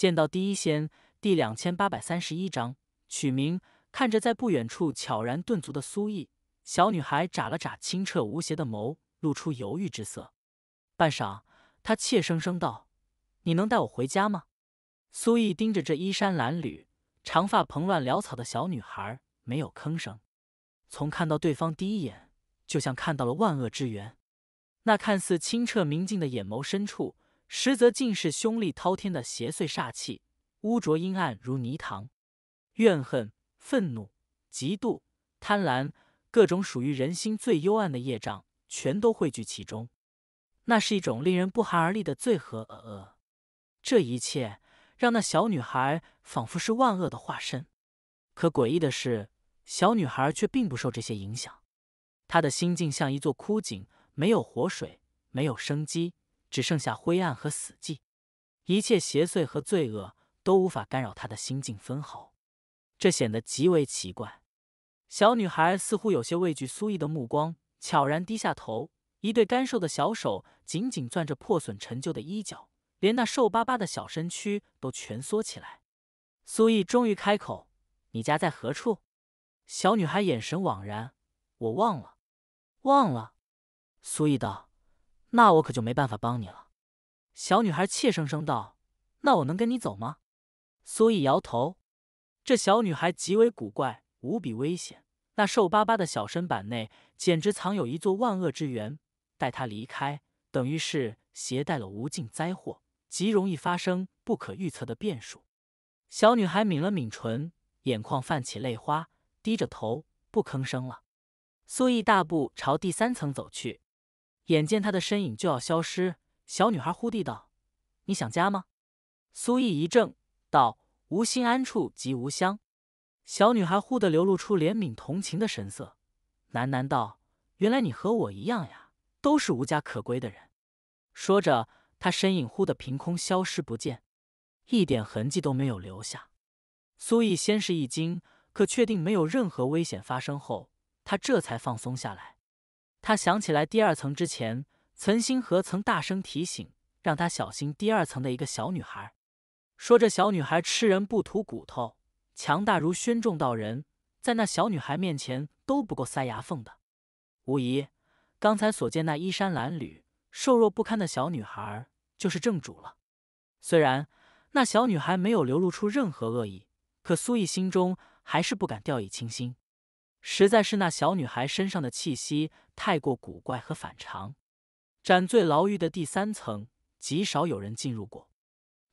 见到第一仙》第两千八百三十一章，取名。看着在不远处悄然顿足的苏毅，小女孩眨了眨清澈无邪的眸，露出犹豫之色。半晌，她怯生生道：“你能带我回家吗？”苏毅盯着这衣衫褴褛、长发蓬乱、潦草的小女孩，没有吭声。从看到对方第一眼，就像看到了万恶之源。那看似清澈明净的眼眸深处。实则尽是凶戾滔天的邪祟煞气，污浊阴暗如泥塘，怨恨、愤怒、嫉妒、贪婪，各种属于人心最幽暗的业障全都汇聚其中。那是一种令人不寒而栗的罪和恶。这一切让那小女孩仿佛是万恶的化身。可诡异的是，小女孩却并不受这些影响，她的心境像一座枯井，没有活水，没有生机。只剩下灰暗和死寂，一切邪祟和罪恶都无法干扰他的心境分毫，这显得极为奇怪。小女孩似乎有些畏惧苏毅的目光，悄然低下头，一对干瘦的小手紧紧攥着破损陈旧的衣角，连那瘦巴巴的小身躯都蜷缩起来。苏毅终于开口：“你家在何处？”小女孩眼神惘然：“我忘了，忘了。”苏毅道。那我可就没办法帮你了。”小女孩怯生生道，“那我能跟你走吗？”苏毅摇头。这小女孩极为古怪，无比危险。那瘦巴巴的小身板内，简直藏有一座万恶之源。带她离开，等于是携带了无尽灾祸，极容易发生不可预测的变数。小女孩抿了抿唇，眼眶泛起泪花，低着头不吭声了。苏毅大步朝第三层走去。眼见他的身影就要消失，小女孩忽地道：“你想家吗？”苏毅一怔，道：“无心安处即无乡。”小女孩忽地流露出怜悯同情的神色，喃喃道：“原来你和我一样呀，都是无家可归的人。”说着，她身影忽地凭空消失不见，一点痕迹都没有留下。苏毅先是一惊，可确定没有任何危险发生后，他这才放松下来。他想起来，第二层之前，岑星河曾大声提醒，让他小心第二层的一个小女孩。说这小女孩吃人不吐骨头，强大如宣众道人，在那小女孩面前都不够塞牙缝的。无疑，刚才所见那衣衫褴褛、瘦弱不堪的小女孩就是正主了。虽然那小女孩没有流露出任何恶意，可苏毅心中还是不敢掉以轻心。实在是那小女孩身上的气息。太过古怪和反常，斩罪牢狱的第三层极少有人进入过，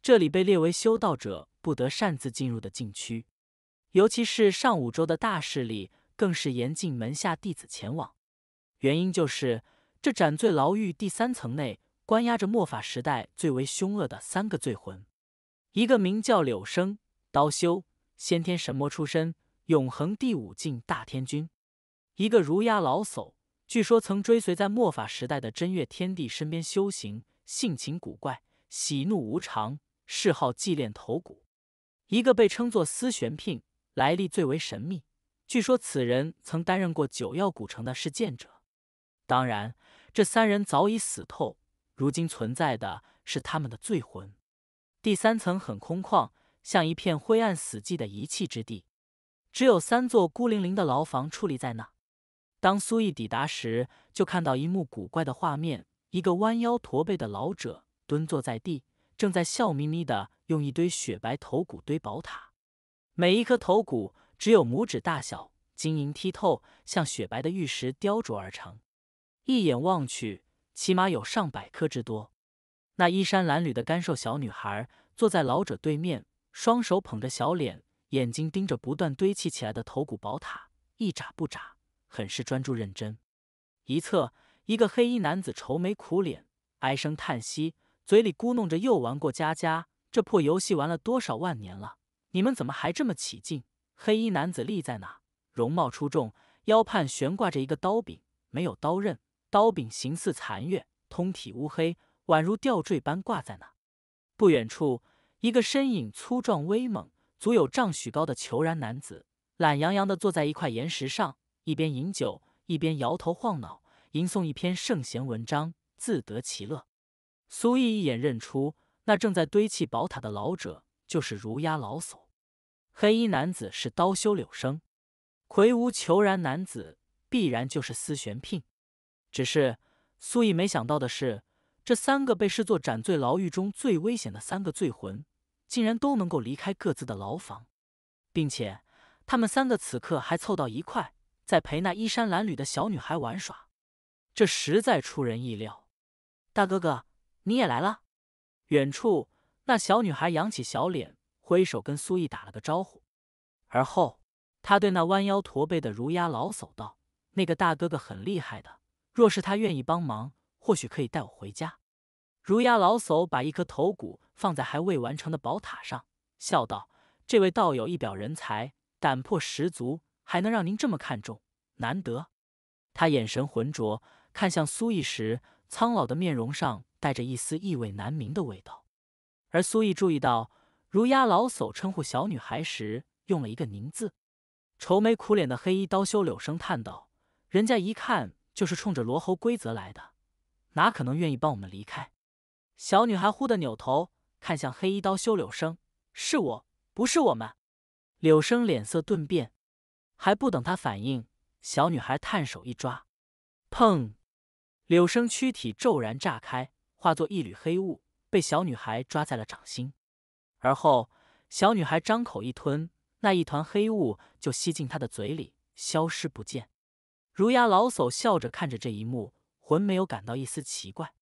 这里被列为修道者不得擅自进入的禁区，尤其是上五州的大势力更是严禁门下弟子前往。原因就是这斩罪牢狱第三层内关押着末法时代最为凶恶的三个罪魂，一个名叫柳生刀修，先天神魔出身，永恒第五境大天君，一个儒雅老叟。据说曾追随在末法时代的真月天帝身边修行，性情古怪，喜怒无常，嗜好祭炼头骨。一个被称作司玄聘，来历最为神秘。据说此人曾担任过九曜古城的试剑者。当然，这三人早已死透，如今存在的是他们的罪魂。第三层很空旷，像一片灰暗死寂的遗弃之地，只有三座孤零零的牢房矗立在那。当苏毅抵达时，就看到一幕古怪的画面：一个弯腰驼背的老者蹲坐在地，正在笑眯眯的用一堆雪白头骨堆宝塔。每一颗头骨只有拇指大小，晶莹剔透，像雪白的玉石雕琢而成。一眼望去，起码有上百颗之多。那衣衫褴褛的干瘦小女孩坐在老者对面，双手捧着小脸，眼睛盯着不断堆砌起来的头骨宝塔，一眨不眨。很是专注认真，一侧一个黑衣男子愁眉苦脸，唉声叹息，嘴里咕哝着：“又玩过家家，这破游戏玩了多少万年了？你们怎么还这么起劲？”黑衣男子立在那，容貌出众，腰畔悬挂着一个刀柄，没有刀刃，刀柄形似残月，通体乌黑，宛如吊坠般挂在那。不远处，一个身影粗壮威猛，足有丈许高的虬髯男子，懒洋洋地坐在一块岩石上。一边饮酒，一边摇头晃脑，吟诵一篇圣贤文章，自得其乐。苏毅一眼认出，那正在堆砌宝塔的老者就是儒雅老叟，黑衣男子是刀修柳生，魁梧虬髯男子必然就是司玄聘。只是苏毅没想到的是，这三个被视作斩罪牢狱中最危险的三个罪魂，竟然都能够离开各自的牢房，并且他们三个此刻还凑到一块。在陪那衣衫褴褛的小女孩玩耍，这实在出人意料。大哥哥，你也来了？远处那小女孩扬起小脸，挥手跟苏毅打了个招呼。而后，他对那弯腰驼背的儒雅老叟道：“那个大哥哥很厉害的，若是他愿意帮忙，或许可以带我回家。”儒雅老叟把一颗头骨放在还未完成的宝塔上，笑道：“这位道友一表人才，胆魄十足。”还能让您这么看重，难得。他眼神浑浊，看向苏毅时，苍老的面容上带着一丝意味难明的味道。而苏毅注意到，儒雅老叟称呼小女孩时用了一个“您”字。愁眉苦脸的黑衣刀修柳生叹道：“人家一看就是冲着罗侯规则来的，哪可能愿意帮我们离开？”小女孩忽地扭头看向黑衣刀修柳生：“是我，不是我们。”柳生脸色顿变。还不等他反应，小女孩探手一抓，砰！柳生躯体骤然炸开，化作一缕黑雾，被小女孩抓在了掌心。而后，小女孩张口一吞，那一团黑雾就吸进她的嘴里，消失不见。儒雅老叟笑着看着这一幕，魂没有感到一丝奇怪。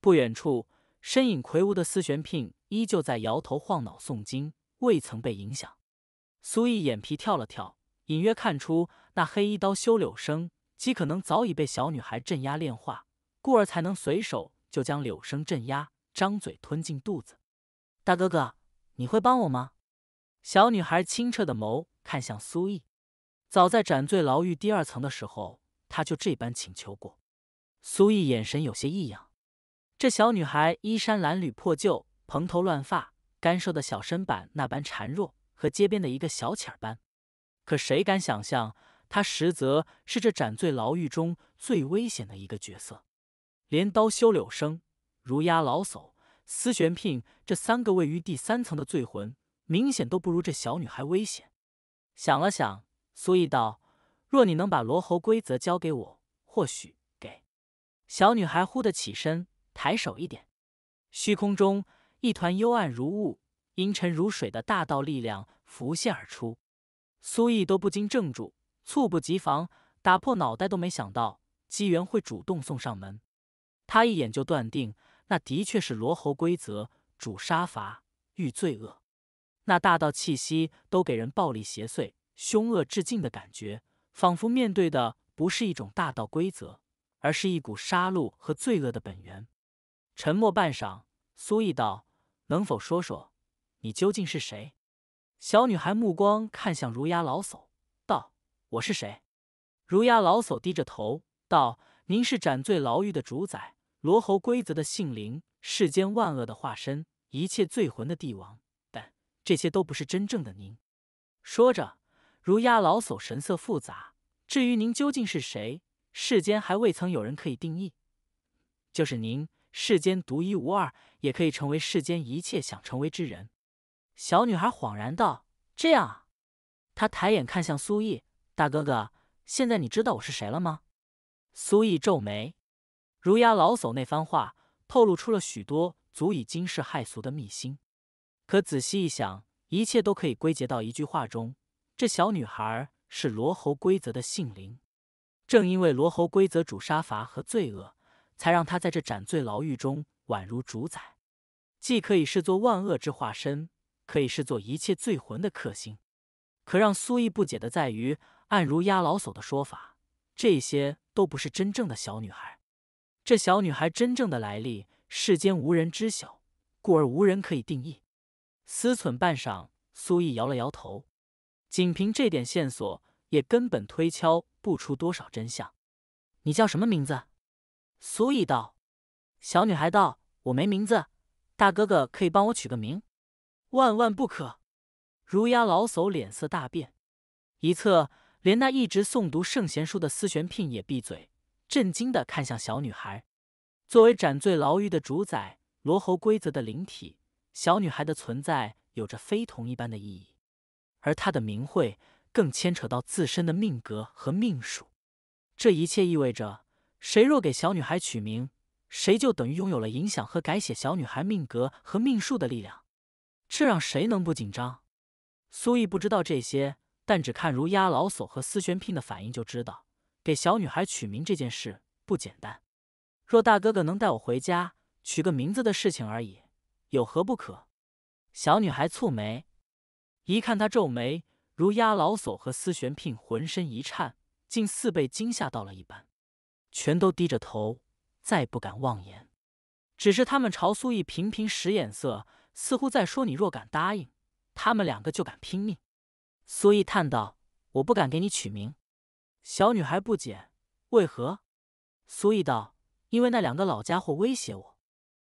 不远处，身影魁梧的司玄聘依旧在摇头晃脑诵经，未曾被影响。苏毅眼皮跳了跳。隐约看出，那黑衣刀修柳生极可能早已被小女孩镇压炼化，故而才能随手就将柳生镇压，张嘴吞进肚子。大哥哥，你会帮我吗？小女孩清澈的眸看向苏毅。早在斩罪牢狱第二层的时候，他就这般请求过。苏毅眼神有些异样。这小女孩衣衫褴褛、破旧，蓬头乱发，干瘦的小身板那般孱弱，和街边的一个小乞儿般。可谁敢想象，他实则是这斩罪牢狱中最危险的一个角色。镰刀修柳生、如鸦老叟、司玄聘这三个位于第三层的罪魂，明显都不如这小女孩危险。想了想，苏毅道：“若你能把罗喉规则交给我，或许给。”小女孩忽的起身，抬手一点，虚空中一团幽暗如雾、阴沉如水的大道力量浮现而出。苏毅都不禁怔住，猝不及防，打破脑袋都没想到机缘会主动送上门。他一眼就断定，那的确是罗喉规则，主杀伐，欲罪恶。那大道气息都给人暴力、邪祟、凶恶至尽的感觉，仿佛面对的不是一种大道规则，而是一股杀戮和罪恶的本源。沉默半晌，苏毅道：“能否说说，你究竟是谁？”小女孩目光看向儒雅老叟，道：“我是谁？”儒雅老叟低着头，道：“您是斩罪牢狱的主宰，罗侯规则的性灵，世间万恶的化身，一切罪魂的帝王。但这些都不是真正的您。”说着，儒雅老叟神色复杂。至于您究竟是谁，世间还未曾有人可以定义。就是您，世间独一无二，也可以成为世间一切想成为之人。小女孩恍然道：“这样啊。”她抬眼看向苏毅，大哥哥，现在你知道我是谁了吗？苏毅皱眉，儒雅老叟那番话透露出了许多足以惊世骇俗的秘辛。可仔细一想，一切都可以归结到一句话中：这小女孩是罗侯规则的性灵。正因为罗侯规则主杀伐和罪恶，才让她在这斩罪牢狱中宛如主宰，既可以视作万恶之化身。可以视作一切罪魂的克星。可让苏毅不解的在于，按如压老叟的说法，这些都不是真正的小女孩。这小女孩真正的来历，世间无人知晓，故而无人可以定义。思忖半晌，苏毅摇了摇头。仅凭这点线索，也根本推敲不出多少真相。你叫什么名字？苏毅道。小女孩道：“我没名字，大哥哥可以帮我取个名。”万万不可！儒雅老叟脸色大变，一侧连那一直诵读圣贤书的司玄聘也闭嘴，震惊的看向小女孩。作为斩罪牢狱的主宰，罗喉规则的灵体，小女孩的存在有着非同一般的意义，而她的名讳更牵扯到自身的命格和命数。这一切意味着，谁若给小女孩取名，谁就等于拥有了影响和改写小女孩命格和命数的力量。这让谁能不紧张？苏毅不知道这些，但只看如鸦老叟和司玄聘的反应，就知道给小女孩取名这件事不简单。若大哥哥能带我回家，取个名字的事情而已，有何不可？小女孩蹙眉，一看他皱眉，如鸦老叟和司玄聘浑身一颤，竟似被惊吓到了一般，全都低着头，再不敢妄言。只是他们朝苏毅频频使眼色。似乎在说：“你若敢答应，他们两个就敢拼命。”苏毅叹道：“我不敢给你取名。”小女孩不解：“为何？”苏毅道：“因为那两个老家伙威胁我。”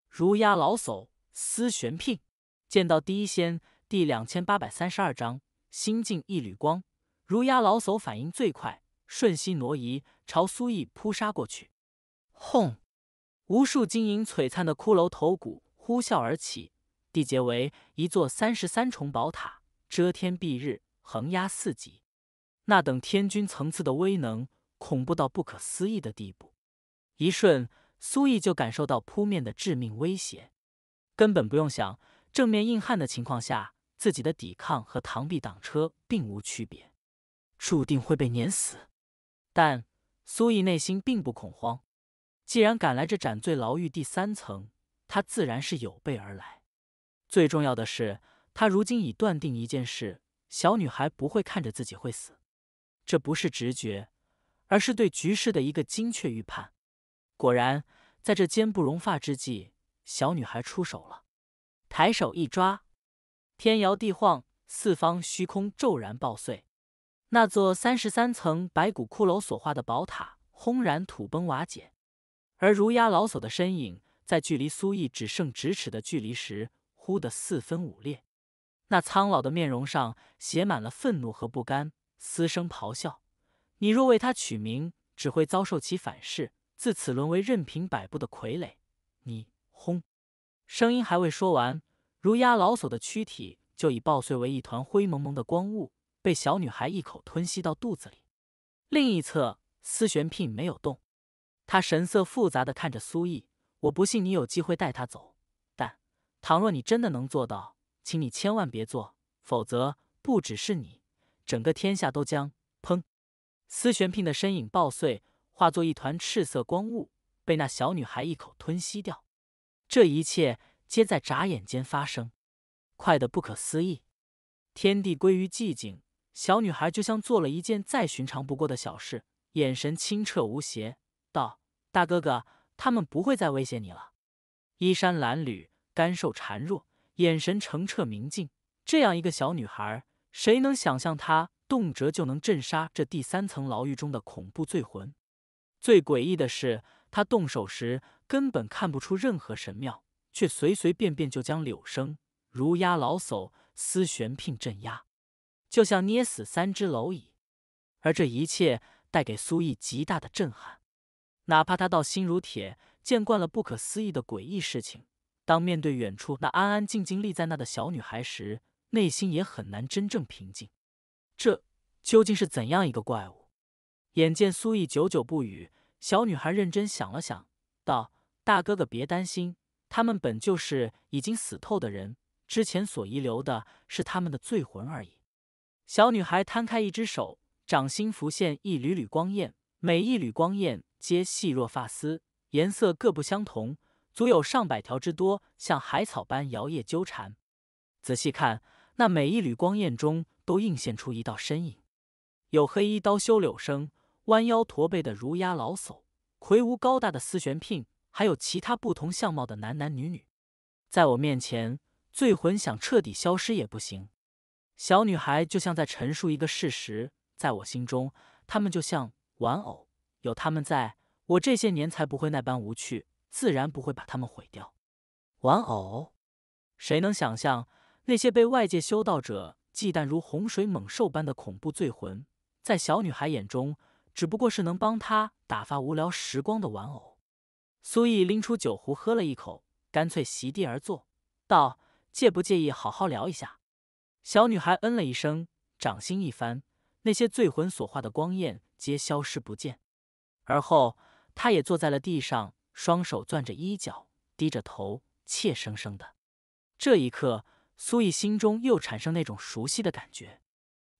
如鸦老叟司玄聘见到第一仙，第两千八百三十二章心境一缕光。如鸦老叟反应最快，瞬息挪移，朝苏毅扑杀过去。轰！无数晶莹璀璨的骷髅头骨呼啸而起。缔结为一座三十三重宝塔，遮天蔽日，横压四极。那等天君层次的威能，恐怖到不可思议的地步。一瞬，苏毅就感受到扑面的致命威胁，根本不用想，正面硬汉的情况下，自己的抵抗和螳臂挡车并无区别，注定会被碾死。但苏毅内心并不恐慌，既然敢来这斩罪牢狱第三层，他自然是有备而来。最重要的是，他如今已断定一件事：小女孩不会看着自己会死。这不是直觉，而是对局势的一个精确预判。果然，在这坚不容发之际，小女孩出手了，抬手一抓，天摇地晃，四方虚空骤然爆碎，那座三十三层白骨骷髅所化的宝塔轰然土崩瓦解，而如鸦老叟的身影在距离苏毅只剩咫尺的距离时。哭的四分五裂，那苍老的面容上写满了愤怒和不甘，嘶声咆哮：“你若为他取名，只会遭受其反噬，自此沦为任凭摆布的傀儡。”你轰！声音还未说完，如压老叟的躯体就已爆碎为一团灰蒙蒙的光雾，被小女孩一口吞吸到肚子里。另一侧，司玄聘没有动，他神色复杂的看着苏毅：“我不信你有机会带他走。”倘若你真的能做到，请你千万别做，否则不只是你，整个天下都将。砰！司玄聘的身影爆碎，化作一团赤色光雾，被那小女孩一口吞吸掉。这一切皆在眨眼间发生，快得不可思议。天地归于寂静，小女孩就像做了一件再寻常不过的小事，眼神清澈无邪，道：“大哥哥，他们不会再威胁你了。”衣衫褴褛。干瘦孱弱，眼神澄澈明净，这样一个小女孩，谁能想象她动辄就能震杀这第三层牢狱中的恐怖罪魂？最诡异的是，她动手时根本看不出任何神妙，却随随便便就将柳生、如鸦老叟、丝玄聘镇压，就像捏死三只蝼蚁。而这一切带给苏毅极大的震撼，哪怕他到心如铁，见惯了不可思议的诡异事情。当面对远处那安安静静立在那的小女孩时，内心也很难真正平静。这究竟是怎样一个怪物？眼见苏毅久久不语，小女孩认真想了想，道：“大哥哥，别担心，他们本就是已经死透的人，之前所遗留的是他们的罪魂而已。”小女孩摊开一只手，掌心浮现一缕缕光焰，每一缕光焰皆细若发丝，颜色各不相同。足有上百条之多，像海草般摇曳纠缠。仔细看，那每一缕光焰中都映现出一道身影：有黑衣刀修柳生，弯腰驼背的儒雅老叟，魁梧高大的司玄聘，还有其他不同相貌的男男女女。在我面前，醉魂想彻底消失也不行。小女孩就像在陈述一个事实：在我心中，他们就像玩偶，有他们在，我这些年才不会那般无趣。自然不会把他们毁掉。玩偶？谁能想象那些被外界修道者忌惮如洪水猛兽般的恐怖罪魂，在小女孩眼中只不过是能帮她打发无聊时光的玩偶？苏毅拎出酒壶喝了一口，干脆席地而坐，道：“介不介意好好聊一下？”小女孩嗯了一声，掌心一翻，那些醉魂所化的光焰皆消失不见，而后她也坐在了地上。双手攥着衣角，低着头，怯生生的。这一刻，苏毅心中又产生那种熟悉的感觉。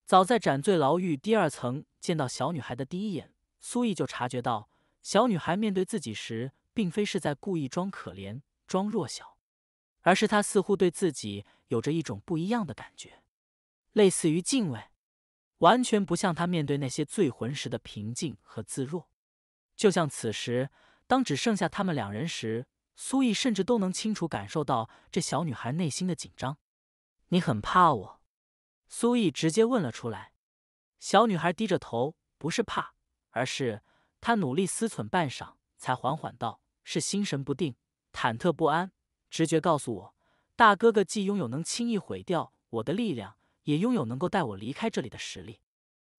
早在斩罪牢狱第二层见到小女孩的第一眼，苏毅就察觉到，小女孩面对自己时，并非是在故意装可怜、装弱小，而是她似乎对自己有着一种不一样的感觉，类似于敬畏，完全不像她面对那些罪魂时的平静和自若，就像此时。当只剩下他们两人时，苏毅甚至都能清楚感受到这小女孩内心的紧张。你很怕我？苏毅直接问了出来。小女孩低着头，不是怕，而是她努力思忖半晌，才缓缓道：“是心神不定，忐忑不安。直觉告诉我，大哥哥既拥有能轻易毁掉我的力量，也拥有能够带我离开这里的实力。”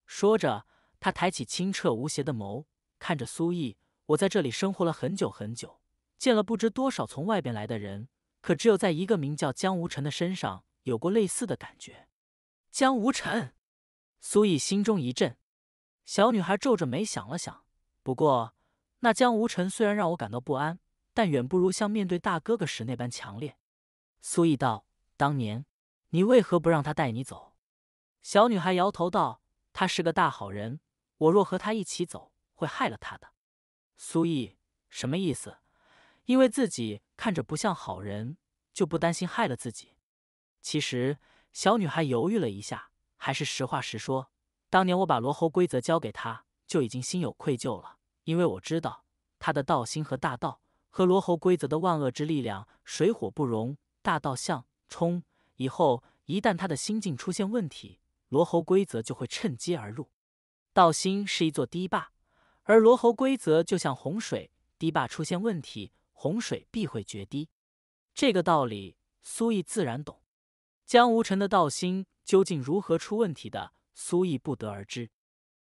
说着，她抬起清澈无邪的眸，看着苏毅。我在这里生活了很久很久，见了不知多少从外边来的人，可只有在一个名叫江无尘的身上有过类似的感觉。江无尘，苏毅心中一震。小女孩皱着眉想了想，不过那江无尘虽然让我感到不安，但远不如像面对大哥哥时那般强烈。苏毅道：“当年你为何不让他带你走？”小女孩摇头道：“他是个大好人，我若和他一起走，会害了他的。”苏毅什么意思？因为自己看着不像好人，就不担心害了自己？其实小女孩犹豫了一下，还是实话实说。当年我把罗侯规则交给他，就已经心有愧疚了，因为我知道他的道心和大道和罗侯规则的万恶之力量水火不容，大道相冲。以后一旦他的心境出现问题，罗侯规则就会趁机而入。道心是一座堤坝。而罗侯规则就像洪水，堤坝出现问题，洪水必会决堤。这个道理，苏毅自然懂。江无尘的道心究竟如何出问题的，苏毅不得而知。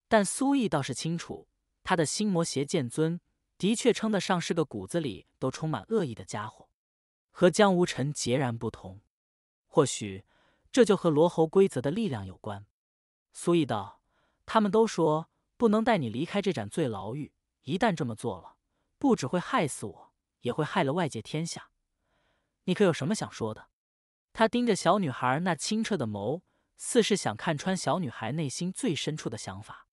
但苏毅倒是清楚，他的心魔邪剑尊的确称得上是个骨子里都充满恶意的家伙，和江无尘截然不同。或许这就和罗侯规则的力量有关。苏毅道：“他们都说。”不能带你离开这盏罪牢狱。一旦这么做了，不只会害死我，也会害了外界天下。你可有什么想说的？他盯着小女孩那清澈的眸，似是想看穿小女孩内心最深处的想法。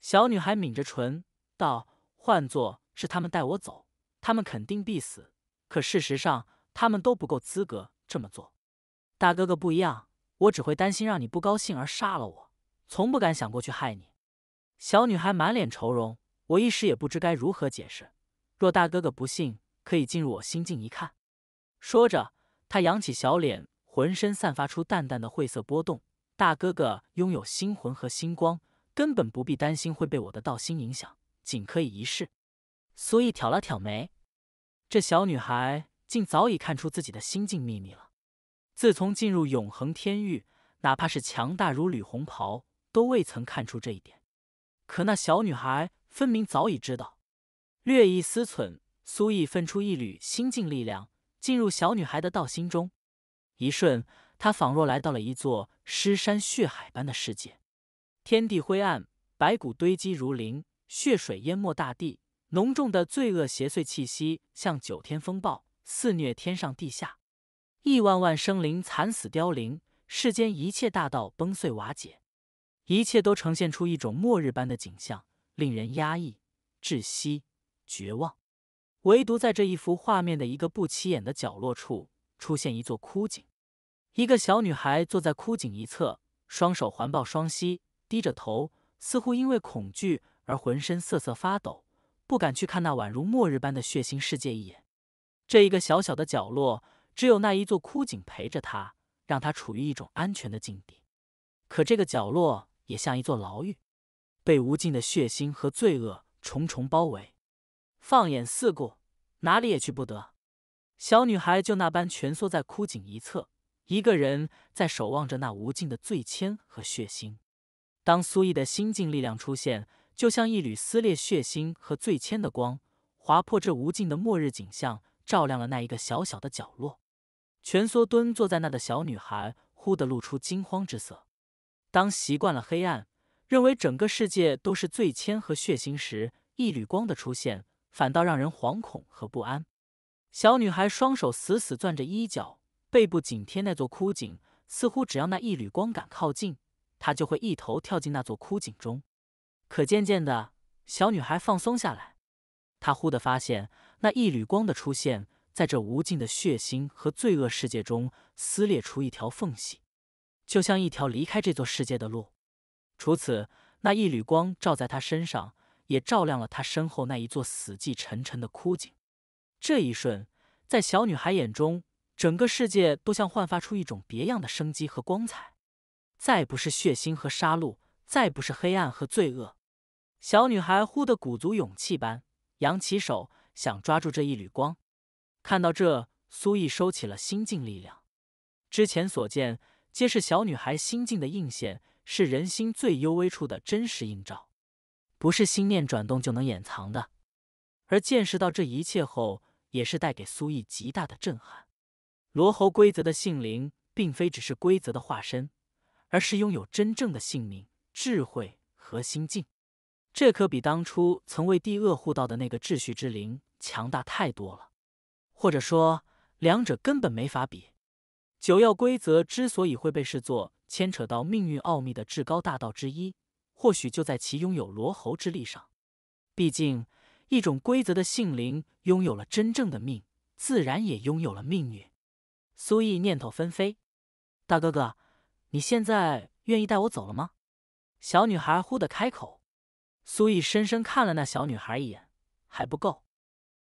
小女孩抿着唇道：“换作是他们带我走，他们肯定必死。可事实上，他们都不够资格这么做。大哥哥不一样，我只会担心让你不高兴而杀了我，从不敢想过去害你。”小女孩满脸愁容，我一时也不知该如何解释。若大哥哥不信，可以进入我心境一看。说着，她扬起小脸，浑身散发出淡淡的晦色波动。大哥哥拥有星魂和星光，根本不必担心会被我的道心影响，仅可以一试。苏意挑了挑眉，这小女孩竟早已看出自己的心境秘密了。自从进入永恒天域，哪怕是强大如吕红袍，都未曾看出这一点。可那小女孩分明早已知道，略一思忖，苏毅分出一缕心境力量进入小女孩的道心中。一瞬，他仿若来到了一座尸山血海般的世界，天地灰暗，白骨堆积如林，血水淹没大地，浓重的罪恶邪祟气息像九天风暴肆虐天上地下，亿万万生灵惨死凋零，世间一切大道崩碎瓦解。一切都呈现出一种末日般的景象，令人压抑、窒息、绝望。唯独在这一幅画面的一个不起眼的角落处，出现一座枯井。一个小女孩坐在枯井一侧，双手环抱双膝，低着头，似乎因为恐惧而浑身瑟瑟发抖，不敢去看那宛如末日般的血腥世界一眼。这一个小小的角落，只有那一座枯井陪着她，让她处于一种安全的境地。可这个角落。也像一座牢狱，被无尽的血腥和罪恶重重包围。放眼四顾，哪里也去不得。小女孩就那般蜷缩在枯井一侧，一个人在守望着那无尽的罪愆和血腥。当苏毅的心境力量出现，就像一缕撕裂血腥和罪愆的光，划破这无尽的末日景象，照亮了那一个小小的角落。蜷缩蹲坐在那的小女孩忽地露出惊慌之色。当习惯了黑暗，认为整个世界都是罪愆和血腥时，一缕光的出现反倒让人惶恐和不安。小女孩双手死死攥着衣角，背部紧贴那座枯井，似乎只要那一缕光敢靠近，她就会一头跳进那座枯井中。可渐渐的，小女孩放松下来，她忽地发现，那一缕光的出现，在这无尽的血腥和罪恶世界中撕裂出一条缝隙。就像一条离开这座世界的路，除此，那一缕光照在他身上，也照亮了他身后那一座死气沉沉的枯井。这一瞬，在小女孩眼中，整个世界都像焕发出一种别样的生机和光彩，再不是血腥和杀戮，再不是黑暗和罪恶。小女孩忽的鼓足勇气般扬起手，想抓住这一缕光。看到这，苏毅收起了心境力量，之前所见。皆是小女孩心境的映现，是人心最幽微处的真实映照，不是心念转动就能掩藏的。而见识到这一切后，也是带给苏毅极大的震撼。罗侯规则的性灵，并非只是规则的化身，而是拥有真正的性命、智慧和心境。这可比当初曾为帝恶护道的那个秩序之灵强大太多了，或者说，两者根本没法比。九曜规则之所以会被视作牵扯到命运奥秘的至高大道之一，或许就在其拥有罗侯之力上。毕竟，一种规则的性灵拥有了真正的命，自然也拥有了命运。苏毅念头纷飞，大哥哥，你现在愿意带我走了吗？小女孩忽地开口。苏毅深深看了那小女孩一眼，还不够。